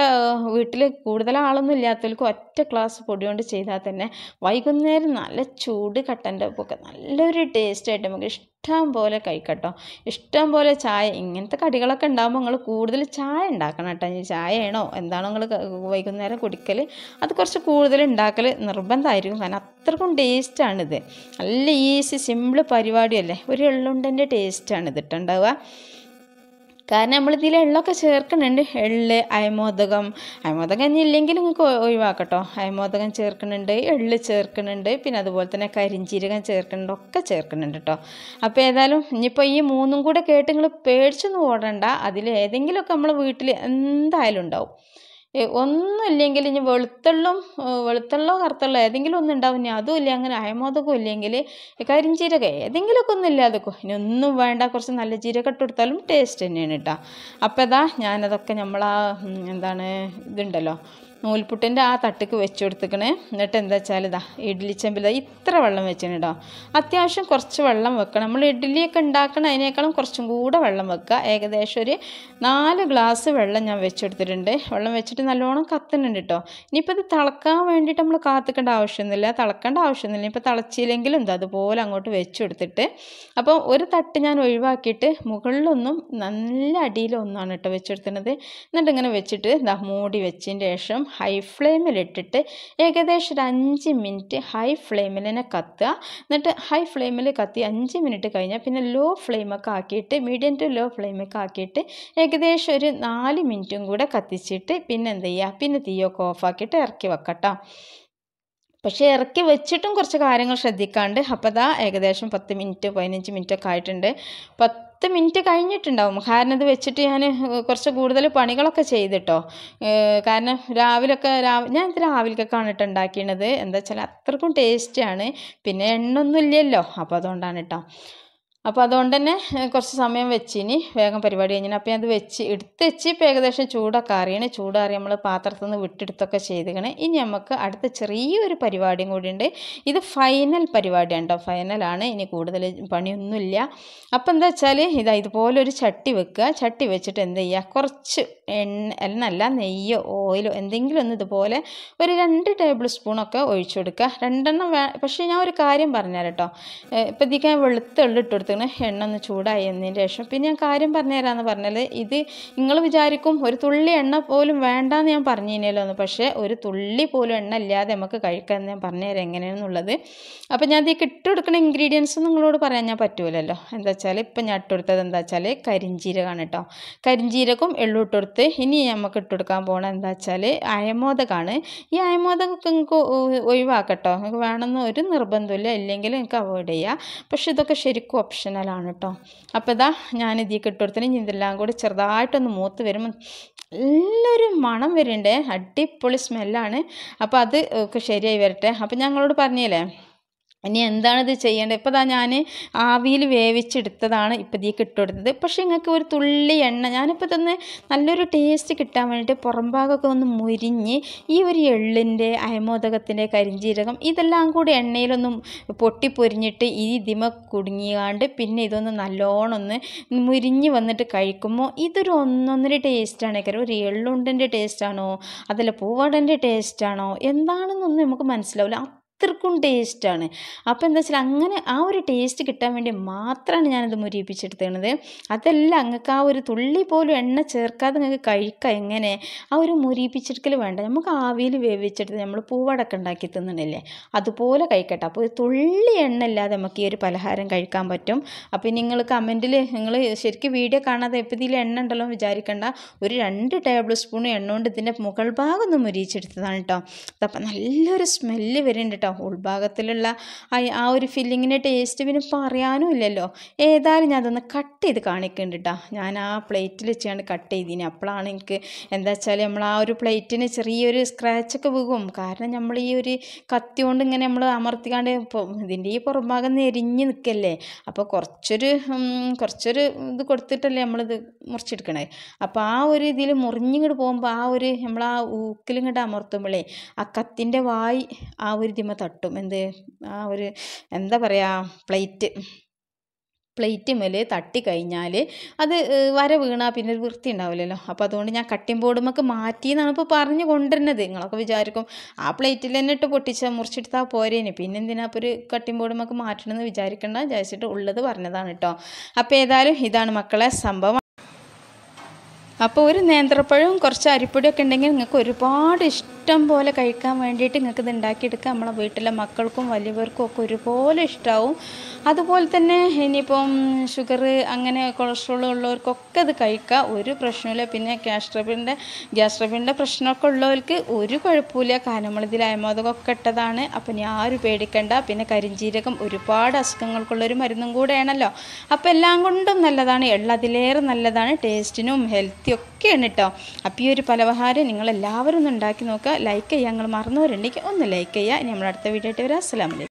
വീട്ടിൽ കൂടുതൽ ആളൊന്നും ഇല്ലാത്തവർക്ക് ഒറ്റ ക്ലാസ് പൊടി കൊണ്ട് ചെയ്താൽ തന്നെ വൈകുന്നേരം നല്ല ചൂട് കട്ടൻ്റെ ഒപ്പൊക്കെ നല്ലൊരു ടേസ്റ്റായിട്ട് നമുക്ക് ഇഷ്ടം പോലെ കഴിക്കട്ടോ ഇഷ്ടം പോലെ ചായ ഇങ്ങനത്തെ കടികളൊക്കെ ഉണ്ടാകുമ്പോൾ നിങ്ങൾ കൂടുതൽ ചായ ഉണ്ടാക്കണം കേട്ടോ ഇനി ചായയാണോ എന്താണോ നിങ്ങൾ വൈകുന്നേരം കുടിക്കൽ അത് കുറച്ച് കൂടുതൽ ഉണ്ടാക്കൽ നിർബന്ധമായിരിക്കും കാരണം അത്രക്കും ടേസ്റ്റാണിത് നല്ല ഈസി സിമ്പിൾ പരിപാടിയല്ലേ ഒരു എള്ളുണ്ടൻ്റെ ടേസ്റ്റാണ് ഇതിട്ടുണ്ടാവുക കാരണം നമ്മളിതിൽ എള്ളൊക്കെ ചേർക്കുന്നുണ്ട് എള്ള് അയമോദകം അയമോദകം ഇനി ഇല്ലെങ്കിൽ നിങ്ങൾക്ക് ഒഴിവാക്കട്ടോ അയമോദകം ചേർക്കുന്നുണ്ട് എള്ള് ചേർക്കുന്നുണ്ട് പിന്നെ അതുപോലെ തന്നെ കരിഞ്ചീരകം ചേർക്കുന്നുണ്ട് ഒക്കെ ചേർക്കുന്നുണ്ട് കേട്ടോ അപ്പോൾ ഏതായാലും ഇനിയിപ്പോൾ ഈ മൂന്നും കൂടെ കേട്ട് നിങ്ങൾ പേടിച്ചൊന്നും ഓടണ്ട അതിൽ ഏതെങ്കിലുമൊക്കെ നമ്മൾ വീട്ടിൽ എന്തായാലും ഉണ്ടാവും ഒന്നുമില്ലെങ്കിൽ ഇനി വെളുത്തുള്ളും വെളുത്തുള്ളോ കറുത്തുള്ളോ ഏതെങ്കിലും ഒന്നും ഉണ്ടാവും ഇനി അതുമില്ല അങ്ങനെ അയമോദകം ഇല്ലെങ്കിൽ കരിഞ്ജീരകം ഏതെങ്കിലുമൊക്കെ ഒന്നും ഇല്ലാതെക്കോ ഇനി ഒന്നും വേണ്ട കുറച്ച് നല്ല ജീരകം ഇട്ട് കൊടുത്താലും ടേസ്റ്റ് തന്നെയാണ് കേട്ടോ അപ്പോൾ ഇതാ ഞാനതൊക്കെ നമ്മളാ എന്താണ് ഇതുണ്ടല്ലോ നൂൽപുട്ടിൻ്റെ ആ തട്ടിക്ക് വെച്ച് കൊടുത്തേക്കണേ എന്നിട്ട് എന്താ വെച്ചാൽ ഇതാ ഇഡ്ഡലി ചെമ്പിൽ ഇത്ര വെള്ളം വെച്ചാണ് കേട്ടോ അത്യാവശ്യം കുറച്ച് വെള്ളം വെക്കണം നമ്മൾ ഇഡ്ഡലിയൊക്കെ ഉണ്ടാക്കണം അതിനേക്കാളും കുറച്ചും കൂടെ വെള്ളം വെക്കുക ഏകദേശം ഒരു നാല് ഗ്ലാസ് വെള്ളം ഞാൻ വെച്ചെടുത്തിട്ടുണ്ട് വെള്ളം വെച്ചിട്ട് നല്ലോണം കത്തുന്നുണ്ട് കേട്ടോ ഇനിയിപ്പോൾ ഇത് തിളക്കാൻ വേണ്ടിയിട്ട് നമ്മൾ കാത്തിക്കേണ്ട ആവശ്യമൊന്നുമില്ല തിളക്കേണ്ട ആവശ്യമൊന്നുമില്ല ഇപ്പോൾ തിളച്ചില്ലെങ്കിലും എന്താ അതുപോലെ അങ്ങോട്ട് വെച്ച് കൊടുത്തിട്ട് അപ്പോൾ ഒരു തട്ട് ഞാൻ ഒഴിവാക്കിയിട്ട് മുകളിലൊന്നും നല്ല അടിയിലൊന്നാണ് കേട്ടോ വെച്ചെടുത്തിരുന്നത് എന്നിട്ട് ഇങ്ങനെ വെച്ചിട്ട് ദാ മൂടി വെച്ചതിൻ്റെ ശേഷം ഹൈ ഫ്ലെയിമിലിട്ടിട്ട് ഏകദേശം ഒരു അഞ്ച് മിനിറ്റ് ഹൈ ഫ്ലെയിമിൽ തന്നെ കത്തുക എന്നിട്ട് ഹൈ ഫ്ലെയിമിൽ കത്തി അഞ്ച് മിനിറ്റ് കഴിഞ്ഞാൽ പിന്നെ ലോ ഫ്ലെയിമൊക്കെ ആക്കിയിട്ട് മീഡിയം ടു ലോ ഫ്ലെയിമൊക്കെ ആക്കിയിട്ട് ഏകദേശം ഒരു നാല് മിനിറ്റും കൂടെ കത്തിച്ചിട്ട് പിന്നെ എന്ത് ചെയ്യുക പിന്നെ തീയൊക്കെ ഓഫാക്കിയിട്ട് ഇറക്കി വെക്കട്ടോ പക്ഷേ ഇറക്കി വെച്ചിട്ടും കുറച്ച് കാര്യങ്ങൾ ശ്രദ്ധിക്കാണ്ട് അപ്പോൾ ദാ ഏകദേശം പത്ത് മിനിറ്റ് പതിനഞ്ച് മിനിറ്റൊക്കെ ആയിട്ടുണ്ട് പത്ത് പത്ത് മിനിറ്റ് കഴിഞ്ഞിട്ടുണ്ടാവും കാരണം ഇത് വെച്ചിട്ട് ഞാൻ കുറച്ച് കൂടുതൽ പണികളൊക്കെ ചെയ്തിട്ടോ കാരണം രാവിലൊക്കെ രാവ് ഞാൻ ഇത് രാവിലേക്കൊക്കെയാണ് കേട്ടോ ഉണ്ടാക്കിയത് എന്താ വെച്ചാൽ അത്രക്കും ടേസ്റ്റിയാണ് പിന്നെ എണ്ണൊന്നും ഇല്ലല്ലോ അപ്പോൾ അതുകൊണ്ടാണ് കേട്ടോ അപ്പോൾ അതുകൊണ്ട് തന്നെ കുറച്ച് സമയം വെച്ചിനി വേഗം പരിപാടി കഴിഞ്ഞിന് അപ്പോൾ അത് വെച്ച് എടുത്ത് വെച്ച് ഇപ്പോൾ ഏകദേശം ചൂടൊക്കെ അറിയണം ചൂടാറി നമ്മൾ പാത്രത്തിൽ നിന്ന് വിട്ടെടുത്തൊക്കെ ചെയ്തിക്കണേ ഇനി നമുക്ക് അടുത്ത ചെറിയൊരു പരിപാടിയും കൂടി ഉണ്ട് ഇത് ഫൈനൽ പരിപാടിയാണ് കേട്ടോ ഫൈനലാണ് ഇനി കൂടുതൽ പണിയൊന്നുമില്ല അപ്പോൾ എന്താ വെച്ചാൽ ഇതാ ഇതുപോലൊരു ചട്ടി വെക്കുക ചട്ടി വെച്ചിട്ട് എന്ത് ചെയ്യുക കുറച്ച് എണ്ണ എണ്ണല്ല നെയ്യോ ഓയിലോ എന്തെങ്കിലും ഒന്ന് ഇതുപോലെ ഒരു രണ്ട് ടേബിൾ സ്പൂണൊക്കെ ഒഴിച്ചു കൊടുക്കുക രണ്ടെണ്ണം വേ പക്ഷേ ഞാൻ ഒരു കാര്യം പറഞ്ഞുതരാം കേട്ടോ ഇപ്പോൾ ഇതിക്കാൻ വെളുത്തുള്ളി ഇട്ട് ചേർത്തിന് എണ്ണ ഒന്ന് ചൂടായി എന്നതിന് ശേഷം പിന്നെ ഞാൻ കാര്യം പറഞ്ഞുതരാമെന്ന് പറഞ്ഞാൽ ഇത് നിങ്ങൾ വിചാരിക്കും ഒരു തുള്ളി എണ്ണ പോലും വേണ്ടെന്ന് ഞാൻ പറഞ്ഞിരുന്നല്ലോ എന്ന് പക്ഷേ ഒരു തുള്ളി പോലും എണ്ണ ഇല്ലാതെ നമുക്ക് കഴിക്കാമെന്ന് ഞാൻ പറഞ്ഞുതരാം എങ്ങനെയാണെന്നുള്ളത് അപ്പോൾ ഞാൻ ഇതിൽ ഇട്ടെടുക്കുന്ന ഇൻഗ്രീഡിയൻസ് നിങ്ങളോട് പറയാൻ ഞാൻ പറ്റൂലല്ലോ എന്താ വെച്ചാൽ ഇപ്പം ഞാൻ ഇട്ടുകൊടുത്തത് എന്താ വെച്ചാൽ കരിഞ്ജീരകമാണ് കേട്ടോ കരിഞ്ജീരകവും എള്ളു ഇട്ടുകൊടുത്ത് ഇനി നമുക്ക് ഇട്ടുകൊടുക്കാൻ പോകണം എന്താ വെച്ചാൽ അയമോദകമാണ് ഈ അയമോദകൊക്കെ നിങ്ങൾക്ക് ഒഴിവാക്കട്ടോ നിങ്ങൾക്ക് വേണമെന്ന് ഒരു നിർബന്ധമില്ല ഇല്ലെങ്കിൽ നിങ്ങൾക്ക് അവോയ്ഡ് ചെയ്യാം പക്ഷേ ഇതൊക്കെ ശരിക്കും ഓപ്ഷൻ ഓപ്ഷനലാണ് കേട്ടോ അപ്പോൾ ഇതാ ഞാൻ ഇതിൽ കിട്ടുകൊടുത്തിന് ഇനി ഇതെല്ലാം കൂടി ചെറുതായിട്ടൊന്ന് മൂത്ത് വരുമ്പോൾ നല്ലൊരു മണം വരുന്നുണ്ട് അടിപൊളി സ്മെല്ലാണ് അപ്പോൾ അത് ഒക്കെ ശരിയായി വരട്ടെ അപ്പോൾ ഞങ്ങളോട് പറഞ്ഞില്ലേ ഇനി എന്താണ് ഇത് ചെയ്യേണ്ടത് ഇപ്പോൾ ഇതാ ഞാൻ ആവിയിൽ വേവിച്ചെടുത്തതാണ് ഇപ്പോൾ ഇതിലേക്ക് കിട്ടുകൊടുത്തത് പക്ഷേ നിങ്ങൾക്ക് ഒരു തുള്ളി എണ്ണ ഞാനിപ്പോൾ തന്നെ നല്ലൊരു ടേസ്റ്റ് കിട്ടാൻ വേണ്ടിയിട്ട് പുറംഭാഗമൊക്കെ ഒന്ന് മുരിഞ്ഞ് ഈ ഒരു എള്ളിൻ്റെ അയമോദകത്തിൻ്റെ കരിഞ്ചീരകം ഇതെല്ലാം കൂടി എണ്ണയിലൊന്നും പൊട്ടിപ്പൊരിഞ്ഞിട്ട് ഈ ഇതിമ കുടുങ്ങിയാണ്ട് പിന്നെ ഇതൊന്ന് നല്ലോണം ഒന്ന് മുരിഞ്ഞ് വന്നിട്ട് കഴിക്കുമ്പോൾ ഇതൊരു ഒന്നൊന്നര ടേസ്റ്റാണ് കാര്യം ഒരു എള്ളുണ്ടൻ്റെ ടേസ്റ്റാണോ അതല്ല പൂവാടൻ്റെ ടേസ്റ്റാണോ എന്താണെന്നൊന്നും നമുക്ക് മനസ്സിലാവില്ല അത്രക്കും ടേസ്റ്റാണ് അപ്പോൾ എന്താ വെച്ചാൽ അങ്ങനെ ആ ഒരു ടേസ്റ്റ് കിട്ടാൻ വേണ്ടി മാത്രമാണ് ഞാനത് മുരിപ്പിച്ചെടുത്തേണത് അതല്ല അങ്ങക്ക് ആ ഒരു തുള്ളി പോലും എണ്ണ ചേർക്കാതെ നിങ്ങൾക്ക് കഴിക്കുക എങ്ങനെ ആ ഒരു മുരിപ്പിച്ചെടുക്കൽ വേണ്ട നമുക്ക് ആവിയിൽ വേവിച്ചെടുത്ത് നമ്മൾ പൂവടക്കം ഉണ്ടാക്കി തിന്നണില്ലേ അതുപോലെ കഴിക്കട്ടെ അപ്പോൾ ഒരു തുള്ളി എണ്ണ ഇല്ലാതെ നമുക്ക് ഈ ഒരു പലഹാരം കഴിക്കാൻ പറ്റും അപ്പോൾ നിങ്ങൾ കമൻറ്റിൽ നിങ്ങൾ ശരിക്കും വീഡിയോ കാണാതെ ഇപ്പോൾ എണ്ണ ഉണ്ടല്ലോ വിചാരിക്കേണ്ട ഒരു രണ്ട് ടേബിൾ സ്പൂൺ എണ്ണ കൊണ്ട് ഇതിൻ്റെ മുകൾ ഭാഗം ഒന്ന് മുരിച്ചെടുത്തതാണ് കേട്ടോ അതപ്പം നല്ലൊരു സ്മെല്ല് വരുന്നുണ്ട് കേട്ടോ ഉൾഭാഗത്തിലുള്ള ആ ഒരു ഫില്ലിങ്ങിൻ്റെ ടേസ്റ്റ് പിന്നെ ഇല്ലല്ലോ ഏതായാലും ഞാൻ അതൊന്ന് കട്ട് ചെയ്ത് കാണിക്കുന്നുണ്ട് കേട്ടോ ഞാൻ ആ പ്ലേറ്റിൽ വെച്ചാണ് കട്ട് ചെയ്തിന് അപ്പോഴാണ് എനിക്ക് എന്താ വെച്ചാൽ നമ്മൾ ആ ഒരു പ്ലേറ്റിന് ചെറിയൊരു സ്ക്രാച്ചൊക്കെ വീകും കാരണം നമ്മൾ ഈ ഒരു കത്തി കൊണ്ട് ഇങ്ങനെ നമ്മൾ അമർത്തിക്കാണ്ട് ഇതിൻ്റെ ഈ പുറംഭാഗം നെരിഞ്ഞ് നിൽക്കല്ലേ അപ്പോൾ കുറച്ചൊരു കുറച്ചൊരു ഇത് കൊടുത്തിട്ടല്ലേ നമ്മളിത് മുറിച്ചെടുക്കണേ അപ്പോൾ ആ ഒരു ഇതിൽ മുറിഞ്ഞിങ്ങോട്ട് പോകുമ്പോൾ ആ ഒരു നമ്മൾ ആ ഊക്കിലിങ്ങോട്ട് അമർത്തുമ്പോഴേ ആ കത്തിൻ്റെ വായി ആ ഒരു ഇതിമ തട്ടും എന്ത് ആ ഒരു എന്താ പറയുക പ്ലേറ്റ് പ്ലേറ്റ് മേലെ തട്ടി അത് വര വീണാൽ പിന്നെ ഒരു വൃത്തി ഉണ്ടാവില്ലല്ലോ അപ്പോൾ അതുകൊണ്ട് ഞാൻ കട്ടിംഗ് ബോർഡുമൊക്കെ മാറ്റി എന്നാണ് ഇപ്പോൾ പറഞ്ഞു കൊണ്ടുവരുന്നത് നിങ്ങളൊക്കെ വിചാരിക്കും ആ പ്ലേറ്റിൽ തന്നെ ഇട്ട് പൊട്ടിച്ചാൽ മുറിച്ചെടുത്താൽ പോരേന് പിന്നെ എന്തിനാ അപ്പോൾ ഒരു കട്ടിംഗ് ബോർഡുമൊക്കെ മാറ്റണമെന്ന് വിചാരിക്കേണ്ട വിചാരിച്ചിട്ട് ഉള്ളത് പറഞ്ഞതാണ് കേട്ടോ അപ്പോൾ ഏതായാലും ഇതാണ് മക്കളെ സംഭവം അപ്പോൾ ഒരു നേന്ത്രപ്പഴവും കുറച്ച് അരിപ്പൊടിയൊക്കെ ഉണ്ടെങ്കിൽ നിങ്ങൾക്ക് ഒരുപാട് ഇഷ്ടം ഇഷ്ടം പോലെ കഴിക്കാൻ വേണ്ടിയിട്ട് നിങ്ങൾക്ക് ഇത് ഉണ്ടാക്കിയെടുക്കാം നമ്മളെ വീട്ടിലെ മക്കൾക്കും വലിയവർക്കും ഒക്കെ ഒരുപോലെ ഇഷ്ടമാവും അതുപോലെ തന്നെ ഇനിയിപ്പം ഷുഗർ അങ്ങനെ കൊളസ്ട്രോൾ ഉള്ളവർക്കൊക്കെ ഇത് കഴിക്കാം ഒരു പ്രശ്നമില്ല പിന്നെ ഗ്യാസ്ട്രബിൻ്റെ ഗ്യാസ്ട്രബിൻ്റെ പ്രശ്നമൊക്കെ ഉള്ളവർക്ക് ഒരു കുഴപ്പമില്ല കാരണം നമ്മളിതിൽ അയമോദകമൊക്കെ ഇട്ടതാണ് അപ്പം ഇനി ആരും പേടിക്കണ്ട പിന്നെ കരിഞ്ചീരകം ഒരുപാട് അസുഖങ്ങൾക്കുള്ളൊരു മരുന്നും കൂടെയാണല്ലോ അപ്പം എല്ലാം കൊണ്ടും നല്ലതാണ് എള്ളതിലേറെ നല്ലതാണ് ടേസ്റ്റിനും ഹെൽത്തിയൊക്കെ ഒക്കെയാണ് കേട്ടോ അപ്പോൾ ഈ ഒരു പലഹാരം നിങ്ങളെല്ലാവരും ഒന്ന് ഉണ്ടാക്കി നോക്കുക ലൈക്ക് ചെയ്യുക നിങ്ങൾ മറന്നവരുണ്ടെങ്കിൽ ഒന്ന് ലൈക്ക് ചെയ്യുക ഇനി നമ്മളടുത്ത വീഡിയോ ആയിട്ട് വരാം അസ്സാം